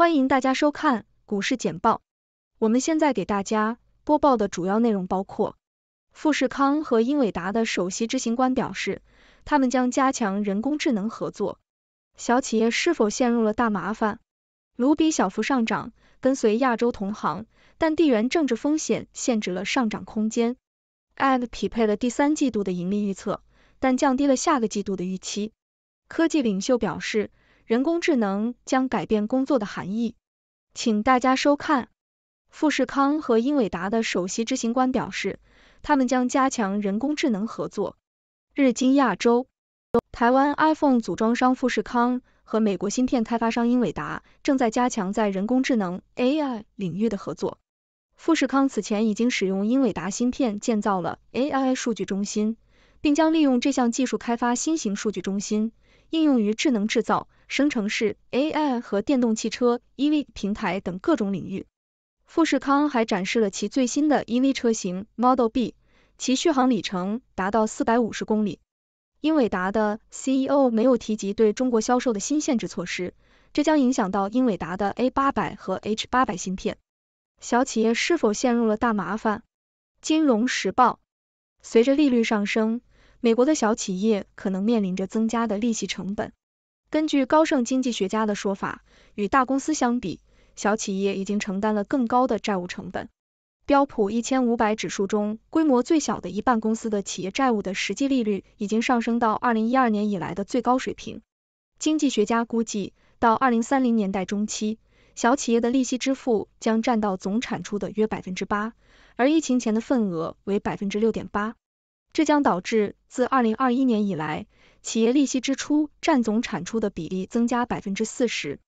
欢迎大家收看股市简报。我们现在给大家播报的主要内容包括：富士康和英伟达的首席执行官表示，他们将加强人工智能合作。小企业是否陷入了大麻烦？卢比小幅上涨，跟随亚洲同行，但地缘政治风险限制了上涨空间。Ad 匹配了第三季度的盈利预测，但降低了下个季度的预期。科技领袖表示。人工智能将改变工作的含义，请大家收看。富士康和英伟达的首席执行官表示，他们将加强人工智能合作。日经亚洲，台湾 iPhone 组装商富士康和美国芯片开发商英伟达正在加强在人工智能 AI 领域的合作。富士康此前已经使用英伟达芯片建造了 AI 数据中心，并将利用这项技术开发新型数据中心。应用于智能制造、生成式 AI 和电动汽车 EV 平台等各种领域。富士康还展示了其最新的 EV 车型 Model B，其续航里程达到四百五十公里。英伟达的 CEO 没有提及对中国销售的新限制措施，这将影响到英伟达的 A 八百和 H 八百芯片。小企业是否陷入了大麻烦？金融时报。随着利率上升。美国的小企业可能面临着增加的利息成本。根据高盛经济学家的说法，与大公司相比，小企业已经承担了更高的债务成本。标普一千五百指数中规模最小的一半公司的企业债务的实际利率已经上升到二零一二年以来的最高水平。经济学家估计，到二零三零年代中期，小企业的利息支付将占到总产出的约百分之八，而疫情前的份额为百分之六点八。这将导致自二零二一年以来，企业利息支出占总产出的比例增加百分之四十。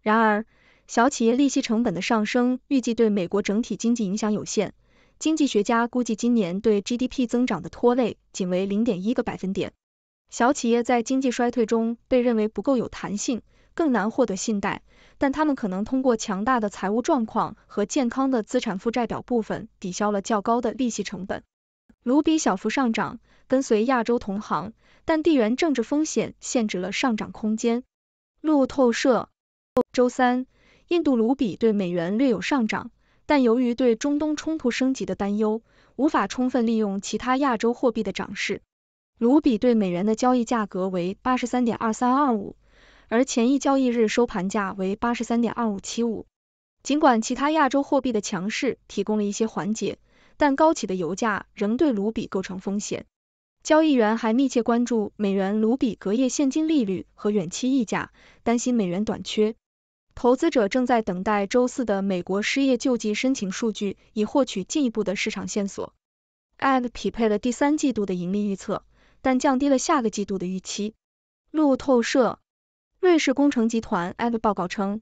然而，小企业利息成本的上升预计对美国整体经济影响有限。经济学家估计，今年对 GDP 增长的拖累仅为零点一个百分点。小企业在经济衰退中被认为不够有弹性，更难获得信贷，但他们可能通过强大的财务状况和健康的资产负债表部分抵消了较高的利息成本。卢比小幅上涨，跟随亚洲同行，但地缘政治风险限制了上涨空间。路透社周三，印度卢比对美元略有上涨，但由于对中东冲突升级的担忧，无法充分利用其他亚洲货币的涨势。卢比对美元的交易价格为八十三点二三二五，而前一交易日收盘价为八十三点二五七五。尽管其他亚洲货币的强势提供了一些缓解。但高企的油价仍对卢比构成风险。交易员还密切关注美元卢比隔夜现金利率和远期溢价，担心美元短缺。投资者正在等待周四的美国失业救济申请数据，以获取进一步的市场线索。Ad 匹配了第三季度的盈利预测，但降低了下个季度的预期。路透社，瑞士工程集团 Ad 报告称，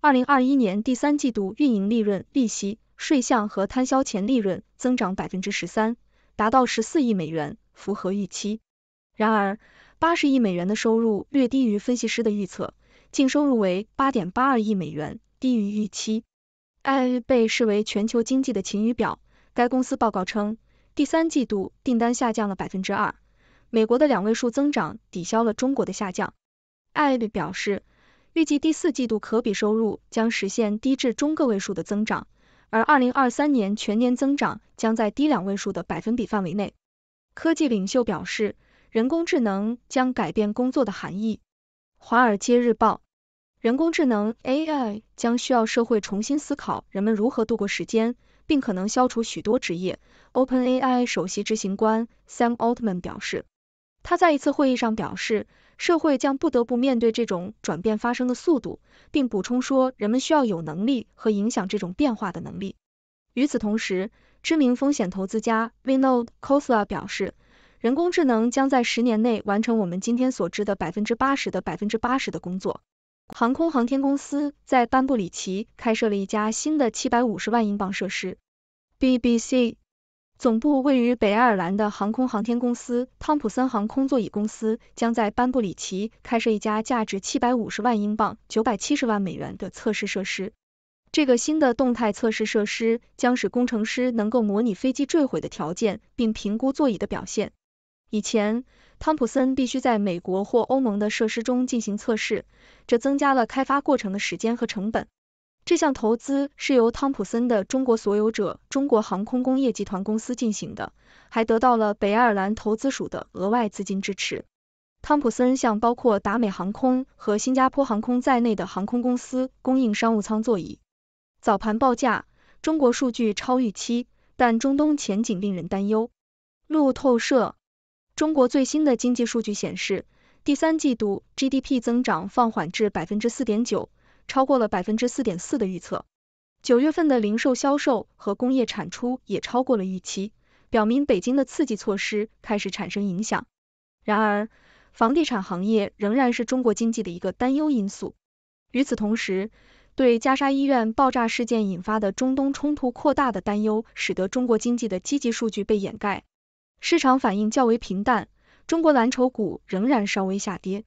二零二一年第三季度运营利润利息。税项和摊销前利润增长百分之十三，达到十四亿美元，符合预期。然而，八十亿美元的收入略低于分析师的预测，净收入为八点八二亿美元，低于预期。IAA 被视为全球经济的晴雨表。该公司报告称，第三季度订单下降了百分之二，美国的两位数增长抵消了中国的下降。IAA 表示，预计第四季度可比收入将实现低至中个位数的增长。而二零二三年全年增长将在低两位数的百分比范围内。科技领袖表示，人工智能将改变工作的含义。《华尔街日报》：人工智能 AI 将需要社会重新思考人们如何度过时间，并可能消除许多职业。OpenAI 首席执行官 Sam Altman 表示，他在一次会议上表示。社会将不得不面对这种转变发生的速度，并补充说，人们需要有能力和影响这种变化的能力。与此同时，知名风险投资家 Vinod k o s l a 表示，人工智能将在十年内完成我们今天所知的百分之八十的百分之八十的工作。航空航天公司在班布里奇开设了一家新的七百五十万英镑设施。BBC。总部位于北爱尔兰的航空航天公司汤普森航空座椅公司将在班布里奇开设一家价值七百五十万英镑、九百七十万美元的测试设施。这个新的动态测试设施将使工程师能够模拟飞机坠毁的条件，并评估座椅的表现。以前，汤普森必须在美国或欧盟的设施中进行测试，这增加了开发过程的时间和成本。这项投资是由汤普森的中国所有者中国航空工业集团公司进行的，还得到了北爱尔兰投资署的额外资金支持。汤普森向包括达美航空和新加坡航空在内的航空公司供应商务舱座椅。早盘报价，中国数据超预期，但中东前景令人担忧。路透社，中国最新的经济数据显示，第三季度 GDP 增长放缓至百分之四点九。超过了百分之四点四的预测，九月份的零售销售和工业产出也超过了预期，表明北京的刺激措施开始产生影响。然而，房地产行业仍然是中国经济的一个担忧因素。与此同时，对加沙医院爆炸事件引发的中东冲突扩大的担忧，使得中国经济的积极数据被掩盖，市场反应较为平淡。中国蓝筹股仍然稍微下跌。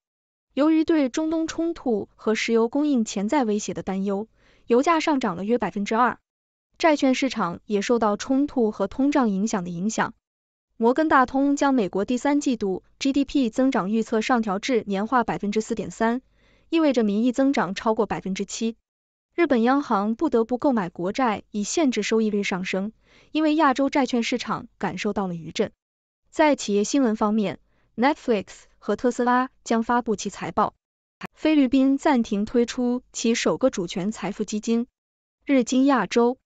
由于对中东冲突和石油供应潜在威胁的担忧，油价上涨了约百分之二。债券市场也受到冲突和通胀影响的影响。摩根大通将美国第三季度 GDP 增长预测上调至年化百分之四点三，意味着名义增长超过百分之七。日本央行不得不购买国债以限制收益率上升，因为亚洲债券市场感受到了余震。在企业新闻方面，Netflix 和特斯拉将发布其财报。菲律宾暂停推出其首个主权财富基金。日经亚洲，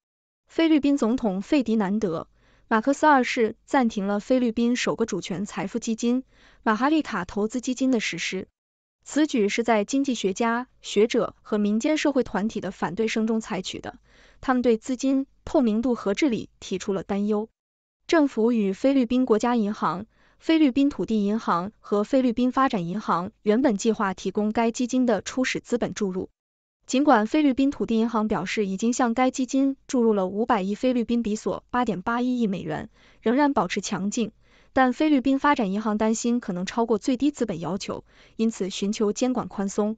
菲律宾总统费迪南德·马克思二世暂停了菲律宾首个主权财富基金马哈利卡投资基金的实施。此举是在经济学家、学者和民间社会团体的反对声中采取的，他们对资金透明度和治理提出了担忧。政府与菲律宾国家银行。菲律宾土地银行和菲律宾发展银行原本计划提供该基金的初始资本注入，尽管菲律宾土地银行表示已经向该基金注入了五百亿菲律宾比索（八点八一亿美元），仍然保持强劲，但菲律宾发展银行担心可能超过最低资本要求，因此寻求监管宽松。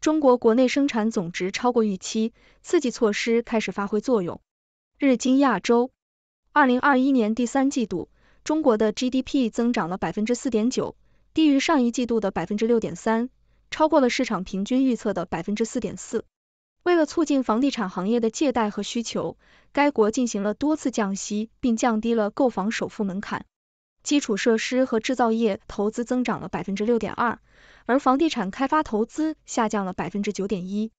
中国国内生产总值超过预期，刺激措施开始发挥作用。日经亚洲，二零二一年第三季度。中国的 GDP 增长了百分之四点九，低于上一季度的百分之六点三，超过了市场平均预测的百分之四点四。为了促进房地产行业的借贷和需求，该国进行了多次降息，并降低了购房首付门槛。基础设施和制造业投资增长了百分之六点二，而房地产开发投资下降了百分之九点一。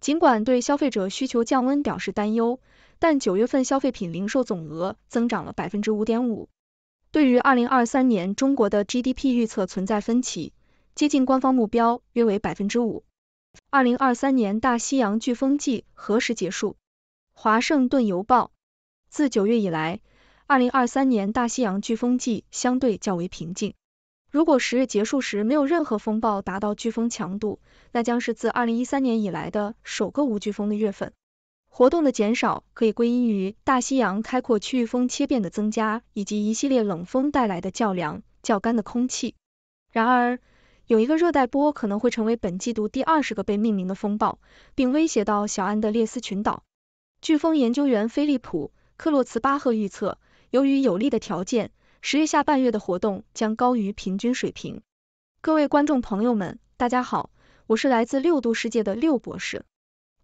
尽管对消费者需求降温表示担忧，但九月份消费品零售总额增长了百分之五点五。对于二零二三年中国的 GDP 预测存在分歧，接近官方目标约为百分之五。二零二三年大西洋飓风季何时结束？华盛顿邮报，自九月以来，二零二三年大西洋飓风季相对较为平静。如果十月结束时没有任何风暴达到飓风强度，那将是自二零一三年以来的首个无飓风的月份。活动的减少可以归因于大西洋开阔区域风切变的增加，以及一系列冷风带来的较凉、较干的空气。然而，有一个热带波可能会成为本季度第二十个被命名的风暴，并威胁到小安德列斯群岛。飓风研究员菲利普·克洛茨巴赫预测，由于有利的条件，十月下半月的活动将高于平均水平。各位观众朋友们，大家好，我是来自六度世界的六博士。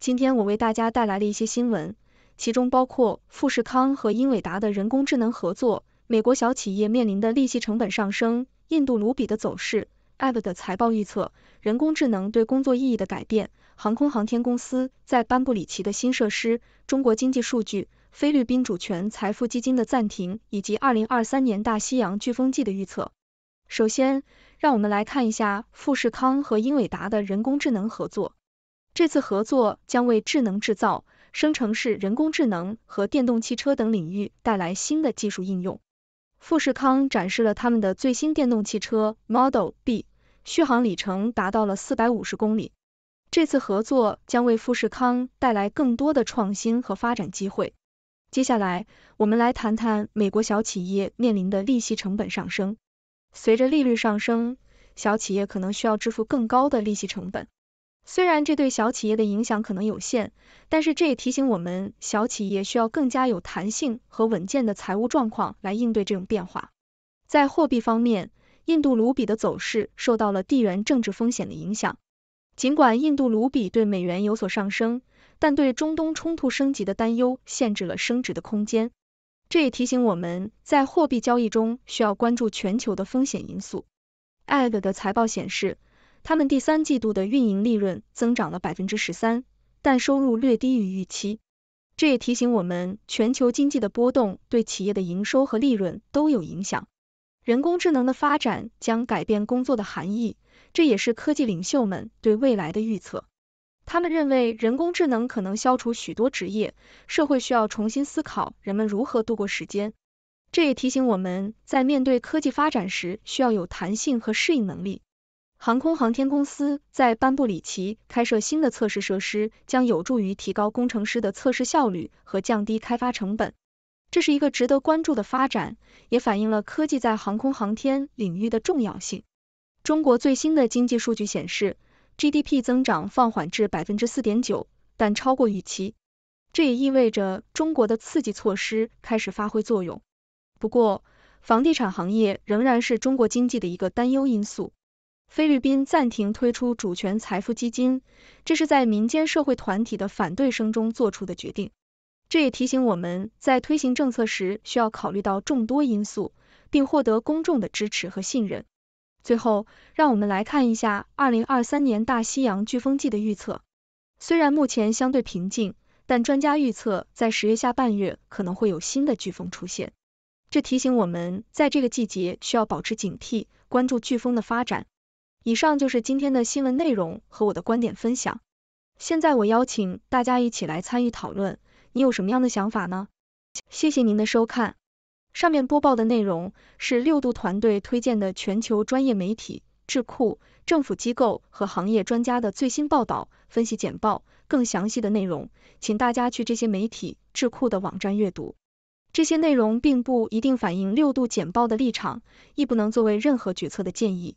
今天我为大家带来了一些新闻，其中包括富士康和英伟达的人工智能合作，美国小企业面临的利息成本上升，印度卢比的走势 a p p 的财报预测，人工智能对工作意义的改变，航空航天公司在班布里奇的新设施，中国经济数据，菲律宾主权财富基金的暂停，以及二零二三年大西洋飓风季的预测。首先，让我们来看一下富士康和英伟达的人工智能合作。这次合作将为智能制造、生成式人工智能和电动汽车等领域带来新的技术应用。富士康展示了他们的最新电动汽车 Model B，续航里程达到了四百五十公里。这次合作将为富士康带来更多的创新和发展机会。接下来，我们来谈谈美国小企业面临的利息成本上升。随着利率上升，小企业可能需要支付更高的利息成本。虽然这对小企业的影响可能有限，但是这也提醒我们，小企业需要更加有弹性和稳健的财务状况来应对这种变化。在货币方面，印度卢比的走势受到了地缘政治风险的影响。尽管印度卢比对美元有所上升，但对中东冲突升级的担忧限制了升值的空间。这也提醒我们在货币交易中需要关注全球的风险因素。Ad 的财报显示。他们第三季度的运营利润增长了百分之十三，但收入略低于预期。这也提醒我们，全球经济的波动对企业的营收和利润都有影响。人工智能的发展将改变工作的含义，这也是科技领袖们对未来的预测。他们认为人工智能可能消除许多职业，社会需要重新思考人们如何度过时间。这也提醒我们在面对科技发展时，需要有弹性和适应能力。航空航天公司在班布里奇开设新的测试设施，将有助于提高工程师的测试效率和降低开发成本。这是一个值得关注的发展，也反映了科技在航空航天领域的重要性。中国最新的经济数据显示，GDP 增长放缓至百分之四点九，但超过预期。这也意味着中国的刺激措施开始发挥作用。不过，房地产行业仍然是中国经济的一个担忧因素。菲律宾暂停推出主权财富基金，这是在民间社会团体的反对声中做出的决定。这也提醒我们，在推行政策时需要考虑到众多因素，并获得公众的支持和信任。最后，让我们来看一下二零二三年大西洋飓风季的预测。虽然目前相对平静，但专家预测在十月下半月可能会有新的飓风出现。这提醒我们，在这个季节需要保持警惕，关注飓风的发展。以上就是今天的新闻内容和我的观点分享。现在我邀请大家一起来参与讨论，你有什么样的想法呢？谢谢您的收看。上面播报的内容是六度团队推荐的全球专业媒体、智库、政府机构和行业专家的最新报道、分析简报。更详细的内容，请大家去这些媒体、智库的网站阅读。这些内容并不一定反映六度简报的立场，亦不能作为任何决策的建议。